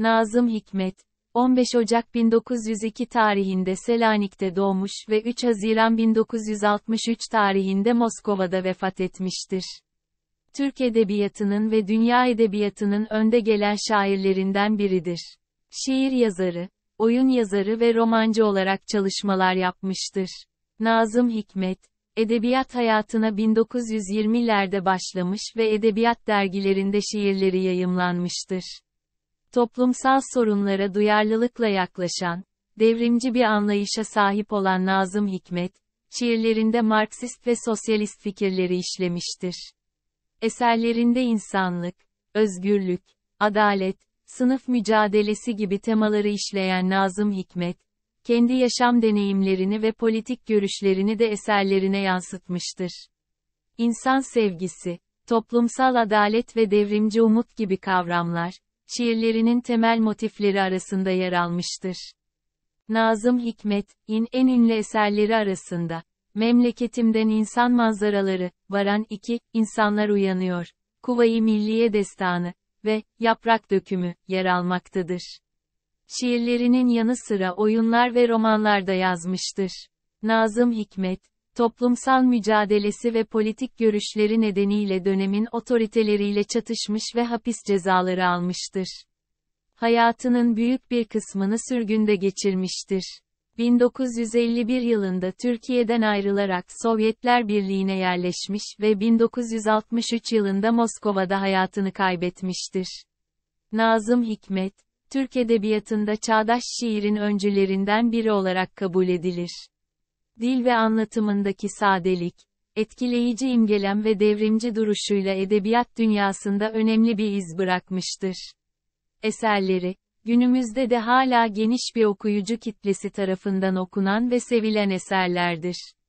Nazım Hikmet, 15 Ocak 1902 tarihinde Selanik'te doğmuş ve 3 Haziran 1963 tarihinde Moskova'da vefat etmiştir. Türk edebiyatının ve dünya edebiyatının önde gelen şairlerinden biridir. Şiir yazarı, oyun yazarı ve romancı olarak çalışmalar yapmıştır. Nazım Hikmet, edebiyat hayatına 1920'lerde başlamış ve edebiyat dergilerinde şiirleri yayımlanmıştır toplumsal sorunlara duyarlılıkla yaklaşan, devrimci bir anlayışa sahip olan Nazım Hikmet, şiirlerinde Marksist ve sosyalist fikirleri işlemiştir. Eserlerinde insanlık, özgürlük, adalet, sınıf mücadelesi gibi temaları işleyen Nazım Hikmet, kendi yaşam deneyimlerini ve politik görüşlerini de eserlerine yansıtmıştır. İnsan sevgisi, toplumsal adalet ve devrimci umut gibi kavramlar, şiirlerinin temel motifleri arasında yer almıştır. Nazım Hikmet'in en ünlü eserleri arasında, Memleketimden İnsan Manzaraları, Varan 2, İnsanlar Uyanıyor, Kuvayi Milliye Destanı ve Yaprak Dökümü yer almaktadır. Şiirlerinin yanı sıra oyunlar ve romanlar da yazmıştır. Nazım Hikmet, toplumsal mücadelesi ve politik görüşleri nedeniyle dönemin otoriteleriyle çatışmış ve hapis cezaları almıştır. Hayatının büyük bir kısmını sürgünde geçirmiştir. 1951 yılında Türkiye'den ayrılarak Sovyetler Birliği'ne yerleşmiş ve 1963 yılında Moskova'da hayatını kaybetmiştir. Nazım Hikmet, Türk edebiyatında çağdaş şiirin öncülerinden biri olarak kabul edilir dil ve anlatımındaki sadelik, etkileyici imgelem ve devrimci duruşuyla edebiyat dünyasında önemli bir iz bırakmıştır. Eserleri, günümüzde de hala geniş bir okuyucu kitlesi tarafından okunan ve sevilen eserlerdir.